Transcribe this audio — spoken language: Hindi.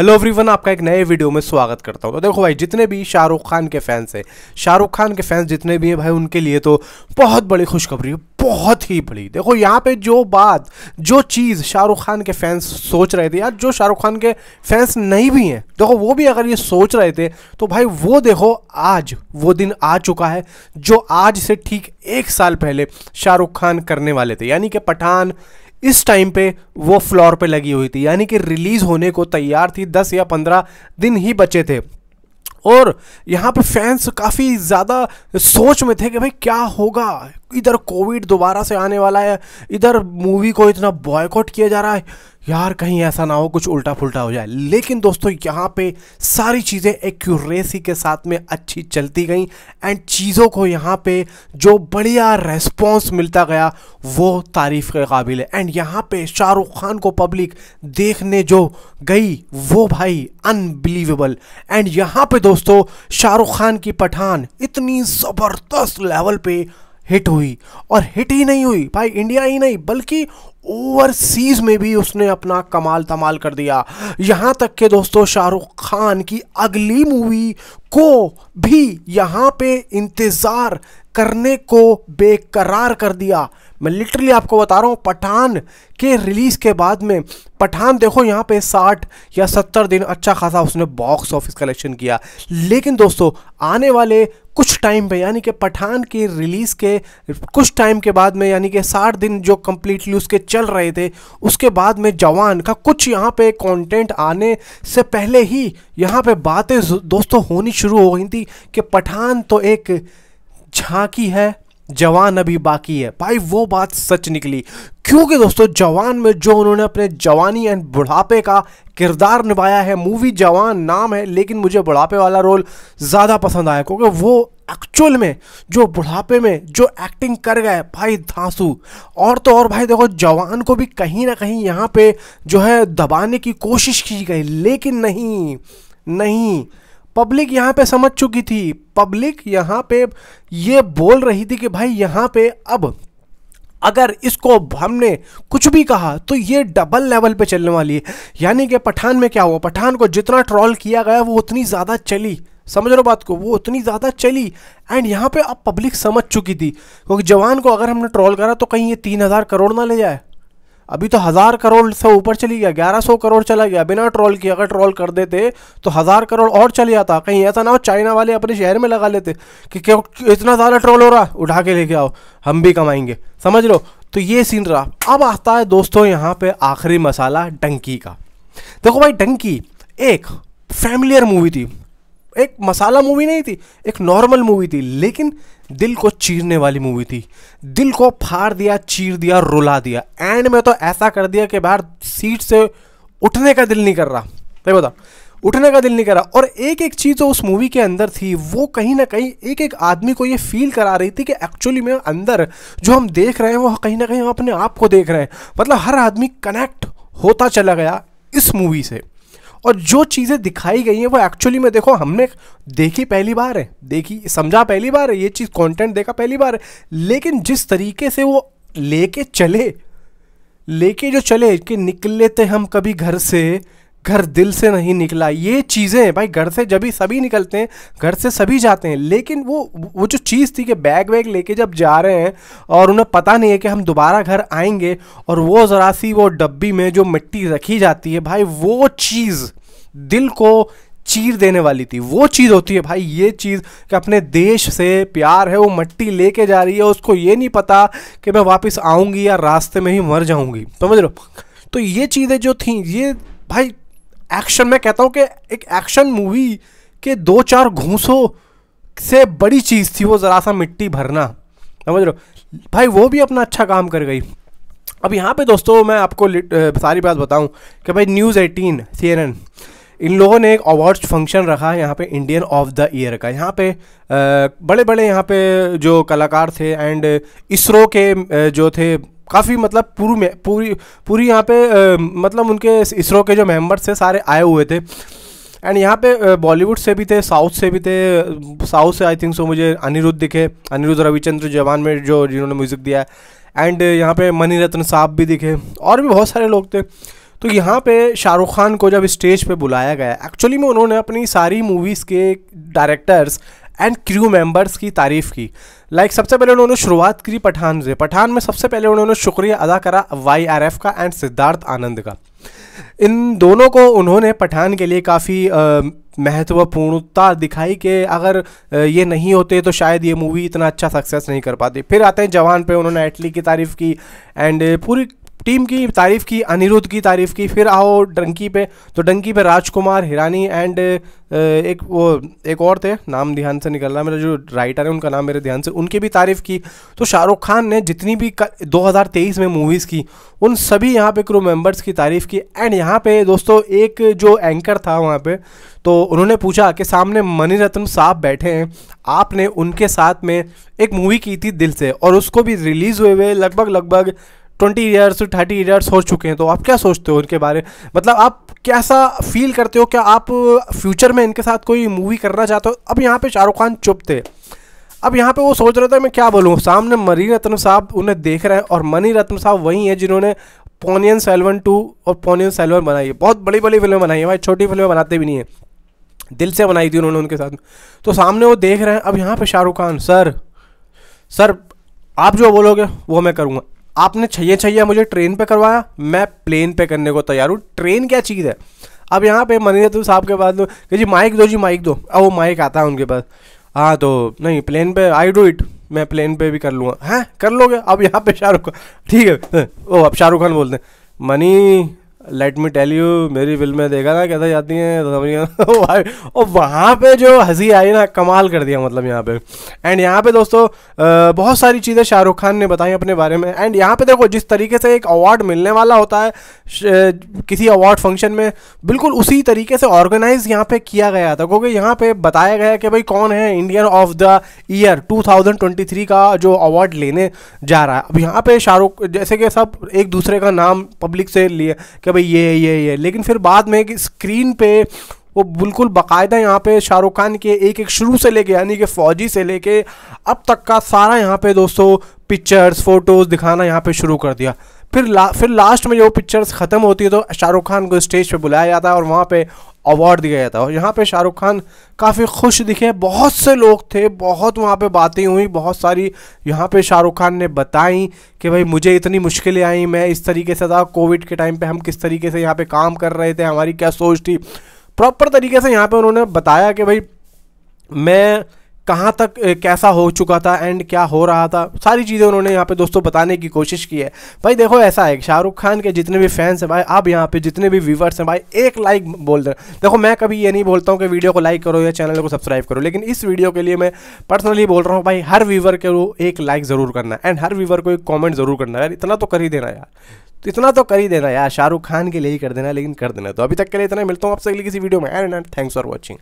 हेलो एवरीवन आपका एक नए वीडियो में स्वागत करता हूँ तो देखो भाई जितने भी शाहरुख खान के फैंस हैं शाहरुख खान के फैंस जितने भी हैं भाई उनके लिए तो बहुत बड़ी खुशखबरी है बहुत ही बड़ी देखो यहाँ पे जो बात जो चीज़ शाहरुख खान के फैंस सोच रहे थे यार जो शाहरुख खान के फैंस नहीं भी हैं देखो वो भी अगर ये सोच रहे थे तो भाई वो देखो आज वो दिन आ चुका है जो आज से ठीक एक साल पहले शाहरुख खान करने वाले थे यानी कि पठान इस टाइम पे वो फ्लोर पे लगी हुई थी यानी कि रिलीज़ होने को तैयार थी दस या पंद्रह दिन ही बचे थे और यहाँ पर फैंस काफ़ी ज़्यादा सोच में थे कि भाई क्या होगा इधर कोविड दोबारा से आने वाला है इधर मूवी को इतना बॉयकॉट किया जा रहा है यार कहीं ऐसा ना हो कुछ उल्टा फुलटा हो जाए लेकिन दोस्तों यहाँ पे सारी चीज़ें एक्यूरेसी के साथ में अच्छी चलती गई एंड चीज़ों को यहाँ पे जो बढ़िया रेस्पॉन्स मिलता गया वो तारीफ़ के काबिल है एंड यहाँ पे शाहरुख खान को पब्लिक देखने जो गई वो भाई अनबिलीवेबल एंड यहाँ पे दोस्तों शाहरुख खान की पठान इतनी ज़बरदस्त लेवल पर हिट हुई और हिट ही नहीं हुई भाई इंडिया ही नहीं बल्कि ओवरसीज़ में भी उसने अपना कमाल तमाल कर दिया यहाँ तक के दोस्तों शाहरुख खान की अगली मूवी को भी यहाँ पे इंतज़ार करने को बेकरार कर दिया मैं लिटरली आपको बता रहा हूँ पठान के रिलीज़ के बाद में पठान देखो यहाँ पे साठ या सत्तर दिन अच्छा खासा उसने बॉक्स ऑफिस कलेक्शन किया लेकिन दोस्तों आने वाले कुछ टाइम पे यानी कि पठान की रिलीज़ के कुछ टाइम के बाद में यानी कि साठ दिन जो कम्प्लीटली उसके चल रहे थे उसके बाद में जवान का कुछ यहाँ पे कंटेंट आने से पहले ही यहाँ पे बातें दोस्तों होनी शुरू हो गई थी कि पठान तो एक झांकी है जवान अभी बाकी है भाई वो बात सच निकली क्योंकि दोस्तों जवान में जो उन्होंने अपने जवानी एंड बुढ़ापे का किरदार निभाया है मूवी जवान नाम है लेकिन मुझे बुढ़ापे वाला रोल ज़्यादा पसंद आया क्योंकि वो एक्चुअल में जो बुढ़ापे में जो एक्टिंग कर गए भाई धांसू और तो और भाई देखो जवान को भी कहीं ना कहीं यहाँ पे जो है दबाने की कोशिश की गई लेकिन नहीं नहीं पब्लिक यहाँ पे समझ चुकी थी पब्लिक यहाँ पे ये बोल रही थी कि भाई यहाँ पे अब अगर इसको हमने कुछ भी कहा तो ये डबल लेवल पे चलने वाली है यानी कि पठान में क्या हुआ पठान को जितना ट्रॉल किया गया वो उतनी ज़्यादा चली समझ रहे हो बात को वो उतनी ज़्यादा चली एंड यहाँ पे अब पब्लिक समझ चुकी थी क्योंकि जवान को अगर हमने ट्रॉल करा तो कहीं ये तीन हज़ार करोड़ ना ले जाए अभी तो हज़ार करोड़ से ऊपर चली गया ग्यारह सौ करोड़ चला गया बिना ट्रोल किए अगर ट्रोल कर देते तो हज़ार करोड़ और चले जाता कहीं ऐसा ना हो चाइना वाले अपने शहर में लगा लेते कि क्यों इतना ज़्यादा ट्रोल हो रहा उठा के लेके आओ हम भी कमाएंगे समझ लो तो ये सीन रहा अब आता है दोस्तों यहाँ पर आखिरी मसाला डंकी का देखो भाई डंकी एक फैमिलियर मूवी थी एक मसाला मूवी नहीं थी एक नॉर्मल मूवी थी लेकिन दिल को चीरने वाली मूवी थी दिल को फाड़ दिया चीर दिया रुला दिया एंड में तो ऐसा कर दिया कि बाहर सीट से उठने का दिल नहीं कर रहा सही बता उठने का दिल नहीं कर रहा और एक एक चीज़ जो उस मूवी के अंदर थी वो कहीं ना कहीं एक एक आदमी को ये फील करा रही थी कि एक्चुअली में अंदर जो हम देख रहे हैं वो कहीं ना कहीं हम अपने आप को देख रहे हैं मतलब हर आदमी कनेक्ट होता चला गया इस मूवी से और जो चीज़ें दिखाई गई हैं वो एक्चुअली में देखो हमने देखी पहली बार है देखी समझा पहली बार है ये चीज़ कंटेंट देखा पहली बार है लेकिन जिस तरीके से वो लेके चले लेके जो चले कि निकले थे हम कभी घर से घर दिल से नहीं निकला ये चीज़ें भाई घर से जब ही सभी निकलते हैं घर से सभी जाते हैं लेकिन वो वो जो चीज़ थी कि बैग वैग लेके जब जा रहे हैं और उन्हें पता नहीं है कि हम दोबारा घर आएंगे और वो ज़रा सी वो डब्बी में जो मिट्टी रखी जाती है भाई वो चीज़ दिल को चीर देने वाली थी वो चीज़ होती है भाई ये चीज़ कि अपने देश से प्यार है वो मट्टी लेके जा रही है उसको ये नहीं पता कि मैं वापस आऊँगी या रास्ते में ही मर जाऊँगी समझ लो तो ये चीज़ें जो थी ये भाई एक्शन मैं कहता हूँ कि एक एक्शन मूवी के दो चार घूसों से बड़ी चीज़ थी वो ज़रा सा मिट्टी भरना समझ लो भाई वो भी अपना अच्छा काम कर गई अब यहाँ पे दोस्तों मैं आपको सारी बात बताऊँ कि भाई news eighteen C N N इन लोगों ने एक अवार्ड्स फंक्शन रखा है यहाँ पे इंडियन ऑफ द ईयर का यहाँ पे बड़े बड़े यहाँ पे जो कलाकार थे एंड इसरो के जो थे काफ़ी मतलब पूरी में पूरी पूरी यहाँ पे आ, मतलब उनके इसरो के जो मेंबर्स थे सारे आए हुए थे एंड यहाँ पे बॉलीवुड से भी थे साउथ से भी थे साउथ से आई थिंक सो मुझे अनिरुद्ध दिखे अनिरुद्ध रविचंद्र जवान में जो जिन्होंने म्यूज़िक दिया एंड यहाँ पे मनी रत्न साहब भी दिखे और भी बहुत सारे लोग थे तो यहाँ पे शाहरुख खान को जब स्टेज पे बुलाया गया एक्चुअली में उन्होंने अपनी सारी मूवीज़ के डायरेक्टर्स एंड क्रू मेंबर्स की तारीफ़ की लाइक like, सबसे पहले उन्होंने शुरुआत की पठान से पठान में सबसे पहले उन्होंने शुक्रिया अदा करा वाई आर एफ का एंड सिद्धार्थ आनंद का इन दोनों को उन्होंने पठान के लिए काफ़ी महत्वपूर्णता दिखाई कि अगर ये नहीं होते तो शायद ये मूवी इतना अच्छा सक्सेस नहीं कर पाती फिर आते हैं जवान पे उन्होंने एटली की तारीफ़ की एंड पूरी टीम की तारीफ की अनिरुद्ध की तारीफ की फिर आओ डंकी पे तो डंकी पे राजकुमार हिरानी एंड एक वो एक और थे नाम ध्यान से निकल रहा मेरा जो राइटर है उनका नाम मेरे ध्यान से उनकी भी तारीफ की तो शाहरुख खान ने जितनी भी दो में मूवीज़ की उन सभी यहाँ पे क्रू मेंबर्स की तारीफ़ की एंड यहाँ पे दोस्तों एक जो एंकर था वहाँ पे तो उन्होंने पूछा कि सामने मणिरत्न साहब बैठे हैं आपने उनके साथ में एक मूवी की थी दिल से और उसको भी रिलीज़ हुए हुए लगभग लगभग ट्वेंटी ईयर्स थर्टी ईयर्स हो चुके हैं तो आप क्या सोचते हो उनके बारे में मतलब आप कैसा फील करते हो क्या आप फ्यूचर में इनके साथ कोई मूवी करना चाहते हो अब यहाँ पे शाहरुख खान चुप थे अब यहाँ पे वो सोच रहे थे मैं क्या बोलूँ सामने मनी रत्न साहब उन्हें देख रहे हैं और मनी रत्न साहब वही हैं जिन्होंने पोनियन सेलवन टू और पोनियन सेलवन बनाई है बहुत बड़ी बड़ी फिल्में बनाई है भाई छोटी फिल्में बनाते भी नहीं है दिल से बनाई थी उन्होंने उनके साथ तो सामने वो देख रहे हैं अब यहाँ पे शाहरुख खान सर सर आप जो बोलोगे वो मैं करूँगा आपने छैये छइया मुझे ट्रेन पे करवाया मैं प्लेन पे करने को तैयार हूँ ट्रेन क्या चीज़ है अब यहाँ पे मनिंदर साहब के पास कि जी माइक दो जी माइक दो अब वो माइक आता है उनके पास हाँ तो नहीं प्लेन पे आई डू इट मैं प्लेन पे भी कर लूँगा हैं कर लोगे अब यहाँ पे शाहरुख खान ठीक है ओ अब शाहरुख खान बोलते हैं money let me tell you मेरी फिल्म में देखा ना कैसा जाती हैं समझिए और वहाँ पे जो हंसी आई ना कमाल कर दिया मतलब यहाँ पे एंड यहाँ पे दोस्तों बहुत सारी चीज़ें शाहरुख खान ने बताई अपने बारे में एंड यहाँ पे देखो जिस तरीके से एक अवार्ड मिलने वाला होता है किसी अवार्ड फंक्शन में बिल्कुल उसी तरीके से ऑर्गेनाइज़ यहाँ पे किया गया था क्योंकि यहाँ पे बताया गया कि भाई कौन है Indian of the year two का जो अवार्ड लेने जा रहा है अब यहाँ पे शाहरुख जैसे कि सब एक दूसरे का नाम पब्लिक से लिए कि भाई ये ये ये लेकिन फिर बाद में स्क्रीन पे वो बिल्कुल बाकायदा यहाँ पे शाहरुख खान के एक एक शुरू से लेके यानी कि फ़ौजी से लेके अब तक का सारा यहाँ पे दोस्तों पिक्चर्स फोटोज़ दिखाना यहाँ पे शुरू कर दिया फिर ला फिर लास्ट में जो पिक्चर्स ख़त्म होती है तो शाहरुख खान को स्टेज पे बुलाया जाता है और वहाँ पे अवार्ड दिया गया था और यहाँ पे शाहरुख खान काफ़ी खुश दिखे बहुत से लोग थे बहुत वहाँ पे बातें हुई बहुत सारी यहाँ पे शाहरुख खान ने बताई कि भाई मुझे इतनी मुश्किलें आई मैं इस तरीके से था कोविड के टाइम पे हम किस तरीके से यहाँ पे काम कर रहे थे हमारी क्या सोच थी प्रॉपर तरीके से यहाँ पर उन्होंने बताया कि भाई मैं कहाँ तक कैसा हो चुका था एंड क्या हो रहा था सारी चीज़ें उन्होंने यहाँ पे दोस्तों बताने की कोशिश की है भाई देखो ऐसा है शाहरुख खान के जितने भी फैंस हैं भाई आप यहाँ पे जितने भी व्यूवर्स हैं भाई एक लाइक बोल दे देखो मैं कभी ये नहीं बोलता हूँ कि वीडियो को लाइक करो या चैनल को सब्सक्राइब करो लेकिन इस वीडियो के लिए मैं पर्सनली बोल रहा हूँ भाई हर व्यूवर को एक लाइक ज़रूर करना एंड हर व्यूवर को एक कॉमेंट ज़रूर करना यार इतना तो कर ही देना यार तो इतना तो कर ही देना यार शाहरुख खान के लिए ही कर देना लेकिन कर देना तो अभी तक के लिए इतना मिलता हूँ आपसे अगली किसी वीडियो में and and thanks for watching